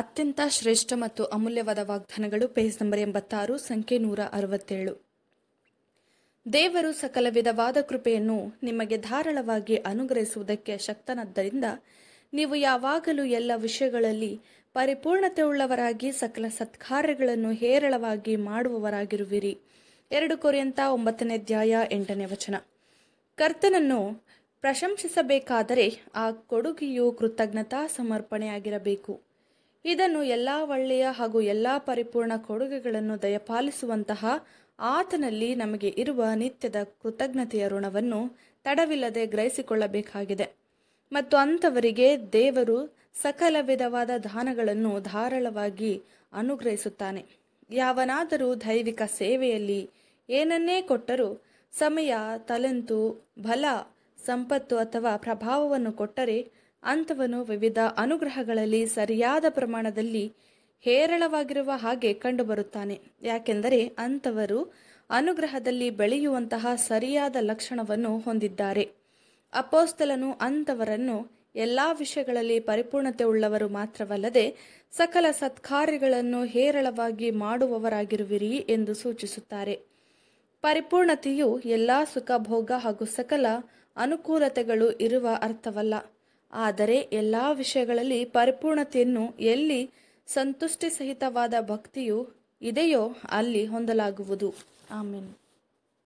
ಅತ್ಯಂತ ಶ್ರೇಷ್ಠ ಮತ್ತು ಅಮೂಲ್ಯವಾದ ವಾಗ್ದಾನಗಳು ಪೇಜ್ ನಂಬರ್ ಎಂಬತ್ತಾರು ಸಂಖ್ಯೆ ನೂರ ಅರವತ್ತೇಳು ದೇವರು ಸಕಲ ವಿಧವಾದ ಕೃಪೆಯನ್ನು ನಿಮಗೆ ಧಾರಾಳವಾಗಿ ಅನುಗ್ರಹಿಸುವುದಕ್ಕೆ ಶಕ್ತನದ್ದರಿಂದ ನೀವು ಯಾವಾಗಲೂ ಎಲ್ಲ ವಿಷಯಗಳಲ್ಲಿ ಪರಿಪೂರ್ಣತೆ ಉಳ್ಳವರಾಗಿ ಸಕಲ ಸತ್ಕಾರ್ಯಗಳನ್ನು ಹೇರಳವಾಗಿ ಮಾಡುವವರಾಗಿರುವಿರಿ ಎರಡು ಕೊರಿಯಂತ ಒಂಬತ್ತನೇ ಅಧ್ಯಾಯ ಎಂಟನೇ ವಚನ ಕರ್ತನನ್ನು ಪ್ರಶಂಸಿಸಬೇಕಾದರೆ ಆ ಕೊಡುಗೆಯು ಕೃತಜ್ಞತಾ ಸಮರ್ಪಣೆಯಾಗಿರಬೇಕು ಇದನ್ನು ಎಲ್ಲ ಒಳ್ಳೆಯ ಹಾಗೂ ಎಲ್ಲ ಪರಿಪೂರ್ಣ ಕೊಡುಗೆಗಳನ್ನು ದಯಪಾಲಿಸುವಂತಹ ಆತನಲ್ಲಿ ನಮಗೆ ಇರುವ ನಿತ್ಯದ ಕೃತಜ್ಞತೆಯ ಋಣವನ್ನು ತಡವಿಲ್ಲದೆ ಗ್ರಹಿಸಿಕೊಳ್ಳಬೇಕಾಗಿದೆ ಮತ್ತು ಅಂಥವರಿಗೆ ದೇವರು ಸಕಲ ವಿಧವಾದ ದಾನಗಳನ್ನು ಧಾರಾಳವಾಗಿ ಅನುಗ್ರಹಿಸುತ್ತಾನೆ ಯಾವನಾದರೂ ದೈವಿಕ ಸೇವೆಯಲ್ಲಿ ಏನನ್ನೇ ಕೊಟ್ಟರೂ ಸಮಯ ತಲೆಂತು ಬಲ ಸಂಪತ್ತು ಅಥವಾ ಪ್ರಭಾವವನ್ನು ಕೊಟ್ಟರೆ ಅಂಥವನು ವಿವಿಧ ಅನುಗ್ರಹಗಳಲ್ಲಿ ಸರಿಯಾದ ಪ್ರಮಾಣದಲ್ಲಿ ಹೇರಳವಾಗಿರುವ ಹಾಗೆ ಕಂಡುಬರುತ್ತಾನೆ ಯಾಕೆಂದರೆ ಅಂಥವರು ಅನುಗ್ರಹದಲ್ಲಿ ಬೆಳೆಯುವಂತಹ ಸರಿಯಾದ ಲಕ್ಷಣವನ್ನು ಹೊಂದಿದ್ದಾರೆ ಅಪೋಸ್ತಲನು ಅಂಥವರನ್ನು ಎಲ್ಲ ವಿಷಯಗಳಲ್ಲಿ ಪರಿಪೂರ್ಣತೆ ಉಳ್ಳವರು ಮಾತ್ರವಲ್ಲದೆ ಸಕಲ ಸತ್ಕಾರ್ಯಗಳನ್ನು ಹೇರಳವಾಗಿ ಮಾಡುವವರಾಗಿರುವಿರಿ ಎಂದು ಸೂಚಿಸುತ್ತಾರೆ ಪರಿಪೂರ್ಣತೆಯು ಎಲ್ಲ ಭೋಗ ಹಾಗೂ ಸಕಲ ಅನುಕೂಲತೆಗಳು ಇರುವ ಅರ್ಥವಲ್ಲ ಆದರೆ ಎಲ್ಲ ವಿಷಯಗಳಲ್ಲಿ ಪರಿಪೂರ್ಣತೆಯನ್ನು ಎಲ್ಲಿ ಸಂತುಷ್ಟಿ ಸಹಿತವಾದ ಭಕ್ತಿಯು ಇದೆಯೋ ಅಲ್ಲಿ ಹೊಂದಲಾಗುವುದು ಆಮೇಲೆ